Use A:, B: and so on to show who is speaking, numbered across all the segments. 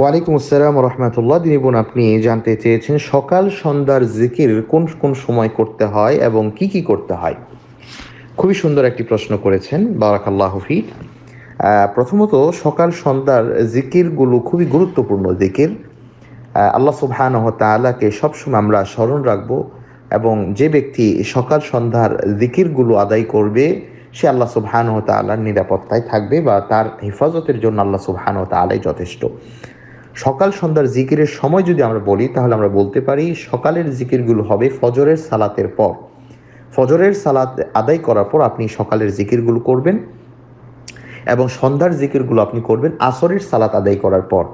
A: ওয়ালাইকুম আসসালাম রহমতুল্লাহ দিনী বোন আপনি জানতে চেয়েছেন সকাল সন্ধ্যার জিকির কোন কোন সময় করতে হয় এবং কি কি করতে হয় খুবই সুন্দর একটি প্রশ্ন করেছেন বারাকাল্লাহ হফি প্রথমত সকাল সন্ধ্যার জিকিরগুলো খুবই গুরুত্বপূর্ণ জিকির আল্লাহ সুবহানহ তালাকে সবসময় আমরা স্মরণ রাখবো এবং যে ব্যক্তি সকাল সন্ধ্যার জিকিরগুলো আদায় করবে সে আল্লাহ ও তালার নিরাপত্তায় থাকবে বা তার হেফাজতের জন্য আল্লাহ সুবহানহ তালাই যথেষ্ট সকাল সন্ধ্যার জিকিরের সময় যদি আমরা বলি তাহলে আমরা বলতে পারি সকালের জিকিরগুলো হবে ফজরের সালাতের পর ফজরের সালাত আদায় করার পর আপনি সকালের জিকিরগুলো করবেন এবং সন্ধ্যার জিকিরগুলো আপনি করবেন আসরের সালাত আদায় করার পর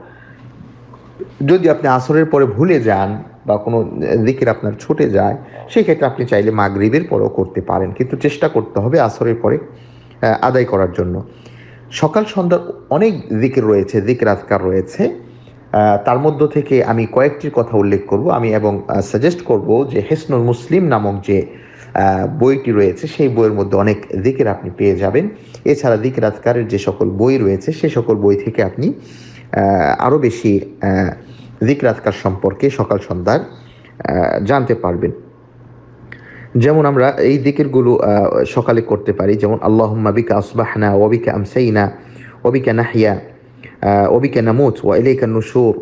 A: যদি আপনি আসরের পরে ভুলে যান বা কোনো দিকের আপনার ছুটে যায় সেক্ষেত্রে আপনি চাইলে মাগরিবের পরেও করতে পারেন কিন্তু চেষ্টা করতে হবে আসরের পরে আদায় করার জন্য সকাল সন্ধ্যার অনেক দিকের রয়েছে দিক রাজকার রয়েছে তার মধ্য থেকে আমি কয়েকটির কথা উল্লেখ করব আমি এবং সাজেস্ট করব যে হেসনুল মুসলিম নামক যে বইটি রয়েছে সেই বইয়ের মধ্যে অনেক দিকের আপনি পেয়ে যাবেন এছাড়া দিক রাজকারের যে সকল বই রয়েছে সে সকল বই থেকে আপনি আরও বেশি জিক্রাজকার সম্পর্কে সকাল সন্ধ্যার জানতে পারবেন যেমন আমরা এই দিকেরগুলো সকালে করতে পারি যেমন আল্লাহ বিকা আসবাহনা ওবিকা আমসাইনা ওবিকা নাহিয়া ওবিকা নামুচ ও এলেকা নুসুর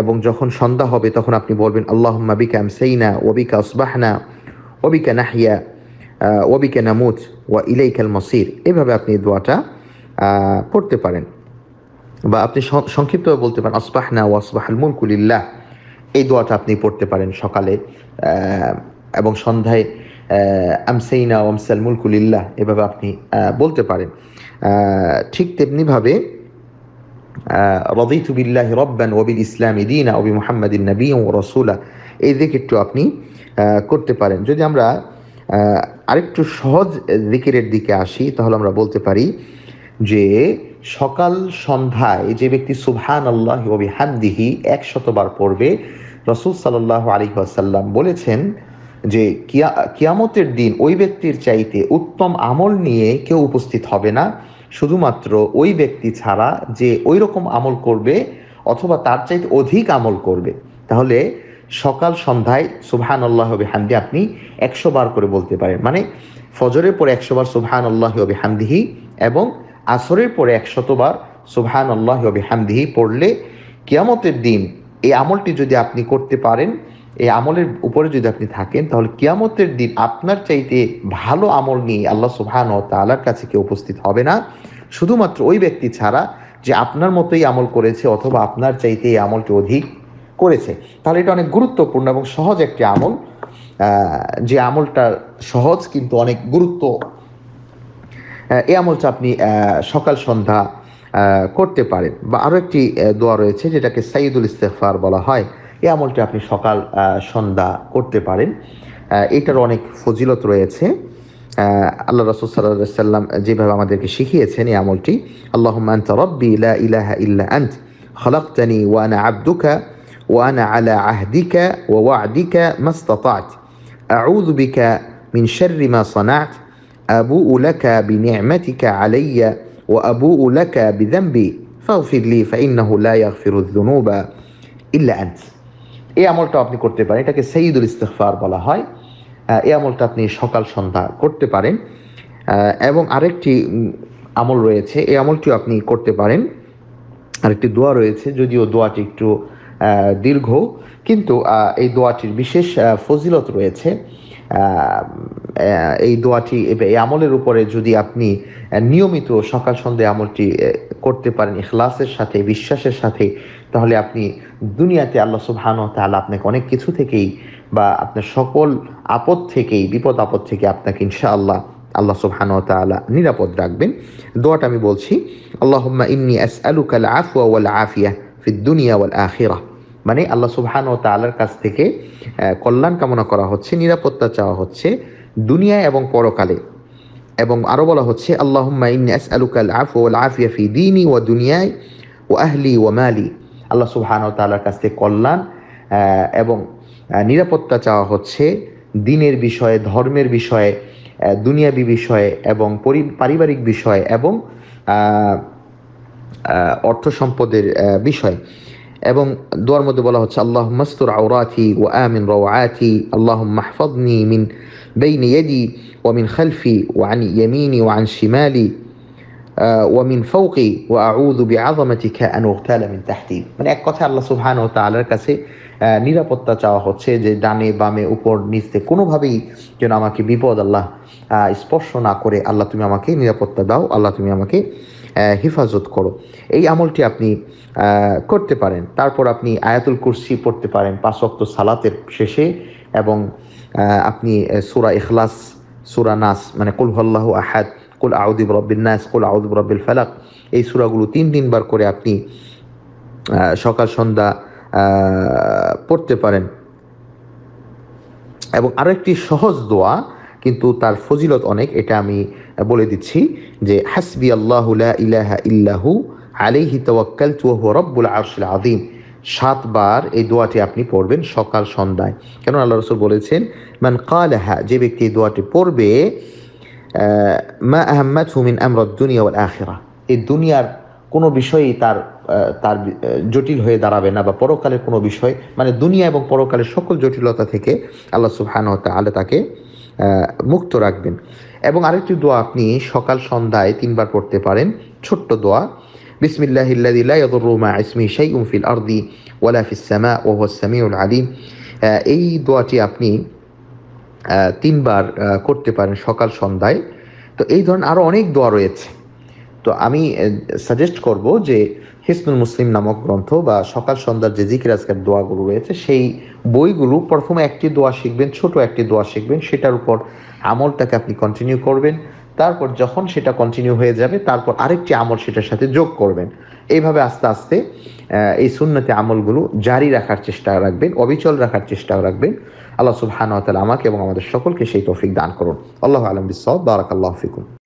A: এবং যখন সন্ধ্যা হবে তখন আপনি বলবেন আল্লাহ বিকা আমসাইনা ওবিকা আসবাহনা ওবিকা নাহিয়া ওবিকা নামুচ ওয়া ইলেকাল মসির এভাবে আপনি দোয়াটা পড়তে পারেন বা আপনি সংক্ষিপ্ত বলতে পারেন না ওয়াসবাহাল মুলকুলিল্লাহ এই দোয়াটা আপনি পড়তে পারেন সকালে এবং সন্ধ্যায় আমসাইনা ওয়ামসাল মুলকুলিল্লাহ এভাবে আপনি বলতে পারেন ঠিক তেমনিভাবে রদিতু বিল্লাহ রব্বান ওবিল ইসলাম ইদিনা ওবি মোহাম্মদিন নবী ও রসুলা এই একটু আপনি করতে পারেন যদি আমরা আরেকটু সহজ দিকের দিকে আসি তাহলে আমরা বলতে পারি যে সকাল সন্ধ্যায় যে ব্যক্তি সুবহান আল্লাহ হামদিহি শতবার পড়বে রসুল সাল্লাহ আলী আসাল্লাম বলেছেন যে কিয়ামতের দিন ওই ব্যক্তির চাইতে উত্তম আমল নিয়ে কেউ উপস্থিত হবে না শুধুমাত্র ওই ব্যক্তি ছাড়া যে ওই রকম আমল করবে অথবা তার চাইতে অধিক আমল করবে তাহলে সকাল সন্ধ্যায় সুবহান আল্লাহ হামদি আপনি একশো বার করে বলতে পারেন মানে ফজরের পর একশো বার সুবহান আল্লাহ হামদিহি এবং আসরের পরে একশতবার সুবহান আল্লাহ হামদিহি পড়লে কিয়ামতের দিন এই আমলটি যদি আপনি করতে পারেন এই আমলের উপরে যদি আপনি থাকেন তাহলে কিয়ামতের দিন আপনার চাইতে ভালো আমল নিয়ে আল্লাহ সুবহান ও তালার কাছে কেউ উপস্থিত হবে না শুধুমাত্র ওই ব্যক্তি ছাড়া যে আপনার মতোই আমল করেছে অথবা আপনার চাইতে এই আমলটি অধিক করেছে তাহলে এটা অনেক গুরুত্বপূর্ণ এবং সহজ একটি আমল যে আমলটা সহজ কিন্তু অনেক গুরুত্ব এই আমলটা আপনি সকাল সন্ধ্যা করতে পারেন বা আরও একটি দোয়া রয়েছে যেটাকে সাইদুল ইস্তেফার বলা হয় এই আমলটি আপনি সকাল সন্ধ্যা করতে পারেন এটার অনেক ফজিলত রয়েছে আল্লাহ রসুল সাল্লা সাল্লাম যেভাবে আমাদেরকে শিখিয়েছেন এই আমলটি আল্লাহ আন্ত রব্বি ইলা ইলাহা ইল্লা আন্ত খলাক্তানি ওয়ানা আব্দুকা وأنا আলা عهدك ووعدك ما استطعت أعوذ بك من شر ما أبوء لك بنعمتك علي وأبوء لك بذنبي فاغفر لي فإنه لا يغفر الذنوب إلا أنت এই আমলটা আপনি করতে পারেন এটাকে সেইদুল ইস্তেকফার বলা হয় এই আমলটা আপনি সকাল সন্ধ্যা করতে পারেন এবং আরেকটি আমল রয়েছে এই আমলটিও আপনি করতে পারেন আরেকটি দোয়া রয়েছে যদিও দোয়াটি একটু দীর্ঘ কিন্তু এই দোয়াটির বিশেষ ফজিলত রয়েছে এই দোয়াটি এই আমলের উপরে যদি আপনি নিয়মিত সকাল সন্ধ্যে আমলটি করতে পারেন ইখলাসের সাথে বিশ্বাসের সাথে তাহলে আপনি দুনিয়াতে আল্লাহ সুবহান তাহলে আপনাকে অনেক কিছু থেকেই বা আপনার সকল আপদ থেকেই বিপদ আপদ থেকে আপনাকে ইনশাআল্লাহ আল্লাহ সুবহান তালা নিরাপদ রাখবেন দোয়াটা আমি বলছি আল্লাহম্মা ইন্নি আস আলুকাল আফুয়া ওয়াল আফিয়া ফিদ দুনিয়া ওয়াল আখিরা মানে আল্লাহ সুবহান ও তালার কাছ থেকে কল্যাণ কামনা করা হচ্ছে নিরাপত্তা চাওয়া হচ্ছে দুনিয়ায় এবং পরকালে এবং আরও বলা হচ্ছে আল্লাহ ইন আস আলুকাল আফু আল আফিয়াফি দিনই ও দুনিয়ায় ও আহলি ও মালি আল্লাহ সুবহান তাল্লার কাছ থেকে কল্যাণ এবং নিরাপত্তা চাওয়া হচ্ছে দিনের বিষয়ে ধর্মের বিষয়ে দুনিয়াবি বিষয়ে এবং পারিবারিক বিষয়ে এবং অর্থ সম্পদের বিষয় এবং দোয়ার মধ্যে বলা হচ্ছে আল্লাহ মস্তুর আওরাতি ও আমিন রওয়াতি আল্লাহ মাহফদনি মিন বেইন ইয়েদি ওয়ামিন খালফি ওয়ান ইয়ামিনি ওয়ান শিমালি মিন ফৌকি ও আউদু বি আজমাতি খা আন মিন তাহতি মানে এক কথা আল্লাহ সুবহান ও তালার কাছে নিরাপত্তা চাওয়া হচ্ছে যে ডানে বামে উপর নিচতে কোনোভাবেই যেন আমাকে বিপদ আল্লাহ স্পর্শ না করে আল্লাহ তুমি আমাকে নিরাপত্তা দাও আল্লাহ তুমি আমাকে হেফাজত করো এই আমলটি আপনি করতে পারেন তারপর আপনি আয়াতুল কুরসি পড়তে পারেন পাঁচ অক্ত সালাতের শেষে এবং আপনি সুরা ইখলাস সুরা নাস মানে কুল হল্লাহ আহাদ কুল আউদিব রব্বিল নাস কুল আউদিব রব্বিল ফালাক এই সুরাগুলো তিন তিনবার করে আপনি সকাল সন্ধ্যা পড়তে পারেন এবং আরেকটি সহজ দোয়া কিন্তু তার ফজিলত অনেক এটা আমি বলে দিচ্ছি যে হাসবি আল্লাহ ইলাহা ইল্লাহু আলিহি তওয়াক্কাল তুয়াহু রব্বুল আরশিল আদিম সাতবার এই দোয়াটি আপনি পড়বেন সকাল সন্ধ্যায় কেন আল্লাহ রসুল বলেছেন মান কালাহা যে ব্যক্তি এই দোয়াটি পড়বে মা আহম্মদ হুমিন আমরদ দুনিয়া ওয়াল আখিরা এই দুনিয়ার কোনো বিষয়েই তার তার জটিল হয়ে দাঁড়াবে না বা পরকালের কোনো বিষয় মানে দুনিয়া এবং পরকালের সকল জটিলতা থেকে আল্লাহ সুবহান তাহলে তাকে মুক্ত রাখবেন এবং আরেকটি দোয়া আপনি সকাল সন্ধ্যায় তিনবার পড়তে পারেন ছোট্ট দোয়া بسم الله الذي لا يضر مع اسمه شيء في الأرض ولا في السماء وهو এই দোয়াটি আপনি তিনবার করতে পারেন সকাল সন্ধ্যায় তো এই ধরনের আরও অনেক দোয়া রয়েছে তো আমি সাজেস্ট করব যে হিসনুল মুসলিম নামক গ্রন্থ বা সকাল সন্ধ্যার যে জিকির আজকের দোয়াগুলো রয়েছে সেই বইগুলো প্রথমে একটি দোয়া শিখবেন ছোট একটি দোয়া শিখবেন সেটার উপর আমলটাকে আপনি কন্টিনিউ করবেন তারপর যখন সেটা কন্টিনিউ হয়ে যাবে তারপর আরেকটি আমল সেটার সাথে যোগ করবেন এইভাবে আস্তে আস্তে এই সুন্নতি আমলগুলো জারি রাখার চেষ্টা রাখবেন অবিচল রাখার চেষ্টা রাখবেন আল্লাহ সুবহান আমাকে এবং আমাদের সকলকে সেই তৌফিক দান করুন আল্লাহ আলম বিসব আল্লাহ ফিকুম